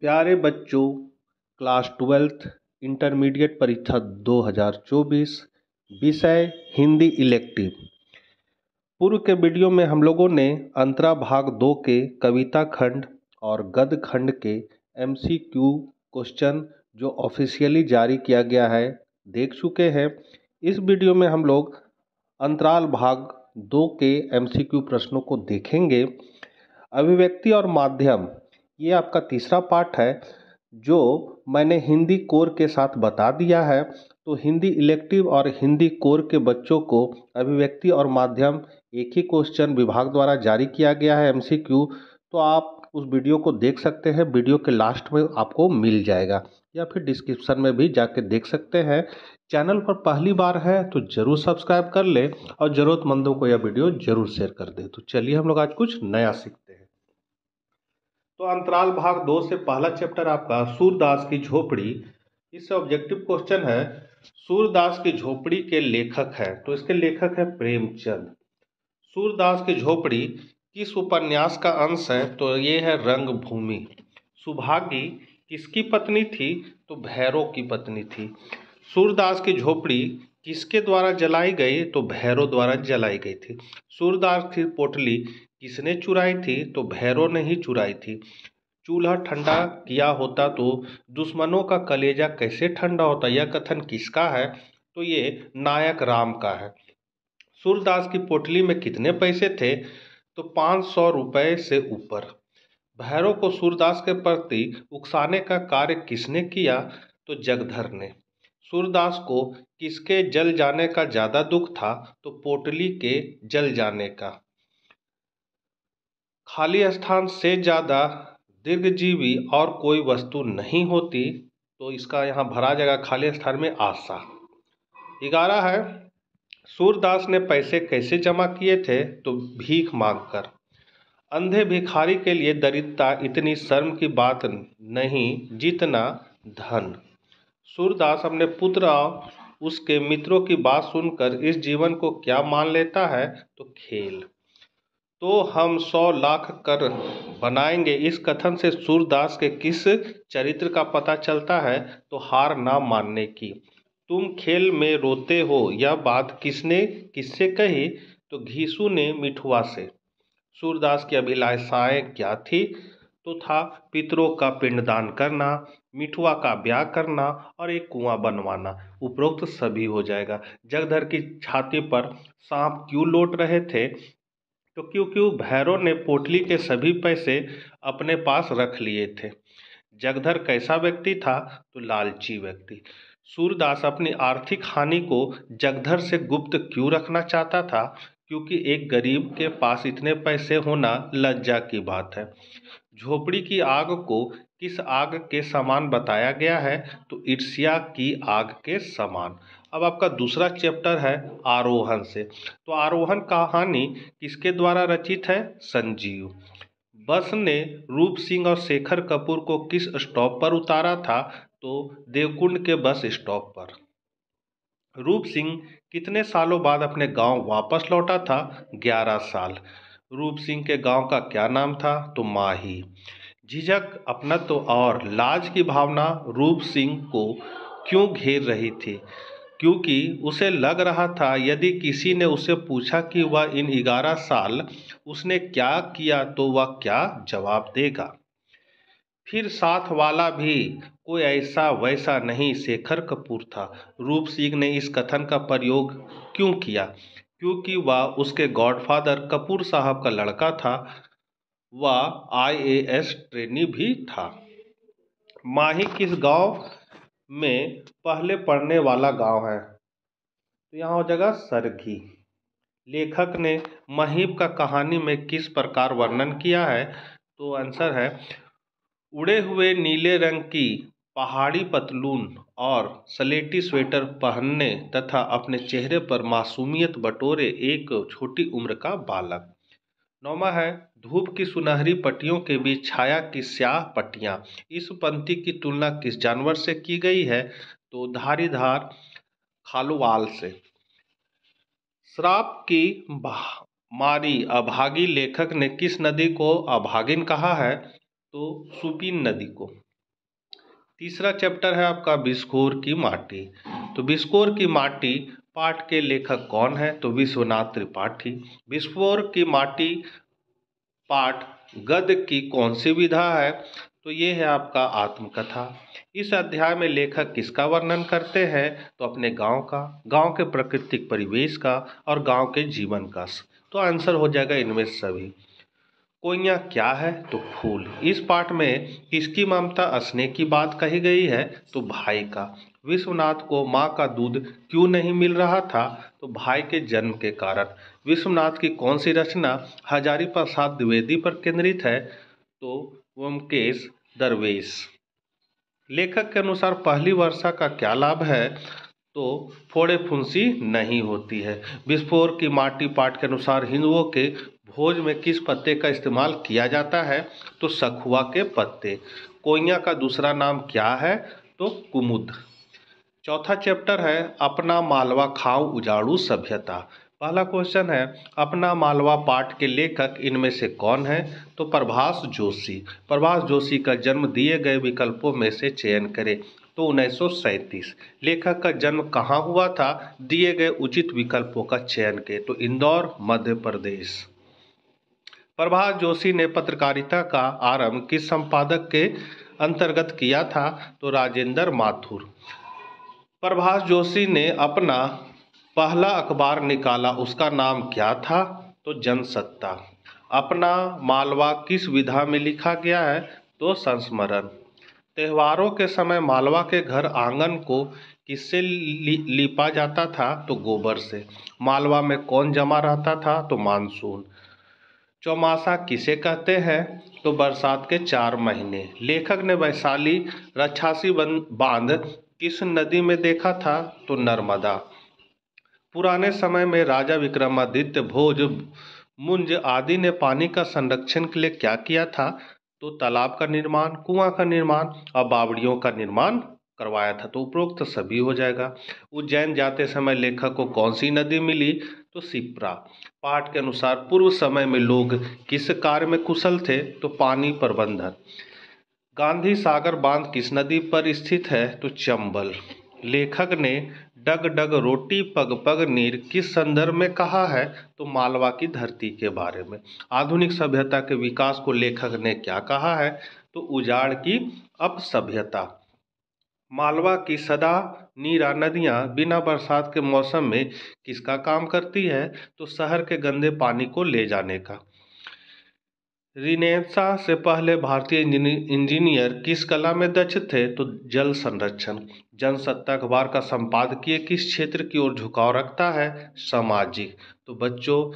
प्यारे बच्चों class twelfth intermediate परीक्षा दो हज़ार चौबीस विषय हिंदी इलेक्टिव पूर्व के वीडियो में हम लोगों ने अंतरा भाग दो के कविता खंड और गद खंड के एमसीक्यू क्वेश्चन जो ऑफिशियली जारी किया गया है देख चुके हैं इस वीडियो में हम लोग अंतराल भाग दो के एमसीक्यू प्रश्नों को देखेंगे अभिव्यक्ति और माध्यम ये आपका तीसरा पार्ट है जो मैंने हिंदी कोर के साथ बता दिया है तो हिंदी इलेक्टिव और हिंदी कोर के बच्चों को अभिव्यक्ति और माध्यम एक ही क्वेश्चन विभाग द्वारा जारी किया गया है एमसीक्यू तो आप उस वीडियो को देख सकते हैं वीडियो के लास्ट में आपको मिल जाएगा या फिर डिस्क्रिप्शन में भी जाके देख सकते हैं चैनल पर पहली बार है तो ज़रूर सब्सक्राइब कर ले और ज़रूरतमंदों को यह वीडियो ज़रूर शेयर कर दे तो चलिए हम लोग आज कुछ नया सीख तो अंतराल भाग दो से पहला चैप्टर आपका सूरदास की झोपड़ी इससे ऑब्जेक्टिव क्वेश्चन है सूरदास की झोपड़ी के लेखक है तो इसके लेखक है प्रेमचंद सूरदास की झोपड़ी किस उपन्यास का अंश है तो ये है रंगभूमि सुभागी किसकी पत्नी थी तो भैरव की पत्नी थी सूरदास की झोपड़ी किसके द्वारा जलाई गई तो भैरव द्वारा जलाई गई थी सूरदास की पोटली किसने चुराई थी तो भैरों ने ही चुराई थी चूल्हा ठंडा किया होता तो दुश्मनों का कलेजा कैसे ठंडा होता यह कथन किसका है तो ये नायक राम का है सूरदास की पोटली में कितने पैसे थे तो पाँच सौ रुपये से ऊपर भैरव को सूरदास के प्रति उकसाने का कार्य किसने किया तो जगधर ने सूरदास को किसके जल जाने का ज़्यादा दुख था तो पोटली के जल जाने का खाली स्थान से ज़्यादा दीर्घजीवी और कोई वस्तु नहीं होती तो इसका यहाँ भरा जाएगा खाली स्थान में आशा ग्यारह है सूरदास ने पैसे कैसे जमा किए थे तो भीख मांगकर अंधे भिखारी के लिए दरिद्रता इतनी शर्म की बात नहीं जितना धन सूरदास अपने पुत्र उसके मित्रों की बात सुनकर इस जीवन को क्या मान लेता है तो खेल तो हम सौ लाख कर बनाएंगे इस कथन से सूरदास के किस चरित्र का पता चलता है तो हार ना मानने की तुम खेल में रोते हो यह बात किसने किससे कही तो घीसु ने मिठुआ से सूरदास की अभिलाषाएं क्या थी तो था पितरों का पिंडदान करना मिठुआ का ब्याह करना और एक कुआं बनवाना उपरोक्त सभी हो जाएगा जगधर की छाती पर सांप क्यों लौट रहे थे तो क्योंकि भैरव ने पोटली के सभी पैसे अपने पास रख लिए थे जगधर कैसा व्यक्ति था तो लालची व्यक्ति सूरदास अपनी आर्थिक हानि को जगधर से गुप्त क्यों रखना चाहता था क्योंकि एक गरीब के पास इतने पैसे होना लज्जा की बात है झोपड़ी की आग को किस आग के समान बताया गया है तो ईर्ष्या की आग के समान अब आपका दूसरा चैप्टर है आरोहण से तो आरोहण कहानी किसके द्वारा रचित है संजीव बस ने रूप सिंह और शेखर कपूर को किस स्टॉप पर उतारा था तो देवकुंड के बस स्टॉप पर रूप सिंह कितने सालों बाद अपने गांव वापस लौटा था ग्यारह साल रूप सिंह के गांव का क्या नाम था तो माही झिझक अपनत्व और लाज की भावना रूप सिंह को क्यों घेर रही थी क्योंकि उसे लग रहा था यदि किसी ने उसे पूछा कि वह इन ग्यारह साल उसने क्या किया तो वह क्या जवाब देगा फिर साथ वाला भी कोई ऐसा वैसा नहीं शेखर कपूर था रूप सिंह ने इस कथन का प्रयोग क्यों किया क्योंकि वह उसके गॉडफादर कपूर साहब का लड़का था वह आईएएस ट्रेनी भी था माही किस गांव में पहले पढ़ने वाला गाँव है तो यहाँ हो जाएगा सरघी लेखक ने महीब का कहानी में किस प्रकार वर्णन किया है तो आंसर है उड़े हुए नीले रंग की पहाड़ी पतलून और सलेटी स्वेटर पहनने तथा अपने चेहरे पर मासूमियत बटोरे एक छोटी उम्र का बालक नौमा है धूप की सुनहरी पट्टियों के बीच छाया की स्याह पट्टियाँ इस पंक्ति की तुलना किस जानवर से की गई है तो धारीधार खालुवाल से श्राप की मारी अभागी लेखक ने किस नदी को अभागिन कहा है तो सुपीन नदी को तीसरा चैप्टर है आपका बिस्कोर की माटी तो बिस्कोर की माटी पाठ के लेखक कौन है तो विश्वनाथ त्रिपाठी विस्फोर की माटी पाठ गद्य की कौन सी विधा है तो ये है आपका आत्मकथा इस अध्याय में लेखक किसका वर्णन करते हैं तो अपने गांव का गांव के प्राकृतिक परिवेश का और गांव के जीवन का तो आंसर हो जाएगा इनमें सभी कोइया क्या है तो फूल इस पाठ में किसकी ममता असने की बात कही गई है तो भाई का विश्वनाथ को माँ का दूध क्यों नहीं मिल रहा था तो भाई के जन्म के कारण विश्वनाथ की कौन सी रचना हजारी प्रसाद द्विवेदी पर केंद्रित है तो ओमकेश दरवेश लेखक के अनुसार पहली वर्षा का क्या लाभ है तो फोड़े फुंसी नहीं होती है विस्फोर की माटी पाठ के अनुसार हिंदुओं के भोज में किस पत्ते का इस्तेमाल किया जाता है तो सखुआ के पत्ते कोइया का दूसरा नाम क्या है तो कुमुद चौथा चैप्टर है अपना मालवा खाओ उजाड़ू सभ्यता पहला क्वेश्चन है अपना मालवा पाठ के लेखक इनमें से कौन है तो प्रभाष जोशी प्रभाष जोशी का जन्म दिए गए विकल्पों में से चयन करें तो उन्नीस लेखक का जन्म कहाँ हुआ था दिए गए उचित विकल्पों का चयन के तो इंदौर मध्य प्रदेश प्रभाष जोशी ने पत्रकारिता का आरंभ किस संपादक के अंतर्गत किया था तो राजेंद्र माथुर प्रभाष जोशी ने अपना पहला अखबार निकाला उसका नाम क्या था तो जनसत्ता अपना मालवा किस विधा में लिखा गया है तो संस्मरण त्योहारों के समय मालवा के घर आंगन को किससे लिपा जाता था तो गोबर से मालवा में कौन जमा रहता था तो मानसून चौमासा किसे कहते हैं तो बरसात के चार महीने लेखक ने वैशाली रक्षासी बांध किस नदी में देखा था तो नर्मदा पुराने समय में राजा विक्रमादित्य भोज मुंज आदि ने पानी का संरक्षण के लिए क्या किया था तो तालाब का निर्माण कुआं का निर्माण और बावड़ियों का निर्माण करवाया था तो उपरोक्त सभी हो जाएगा उज्जैन जाते समय लेखक को कौन सी नदी मिली तो सिप्रा पाठ के अनुसार पूर्व समय में लोग किस कार्य में कुशल थे तो पानी प्रबंधन गांधी सागर बांध किस नदी पर स्थित है तो चंबल लेखक ने डग डग रोटी पग पग नीर किस संदर्भ में कहा है तो मालवा की धरती के बारे में आधुनिक सभ्यता के विकास को लेखक ने क्या कहा है तो उजाड़ की अप सभ्यता मालवा की सदा नीरा नदियाँ बिना बरसात के मौसम में किसका काम करती है तो शहर के गंदे पानी को ले जाने का रिनेसा से पहले भारतीय इंजीनियर किस कला में दक्ष थे तो जल संरक्षण जनसत्ता अखबार का संपादकीय किस क्षेत्र की ओर झुकाव रखता है सामाजिक तो बच्चों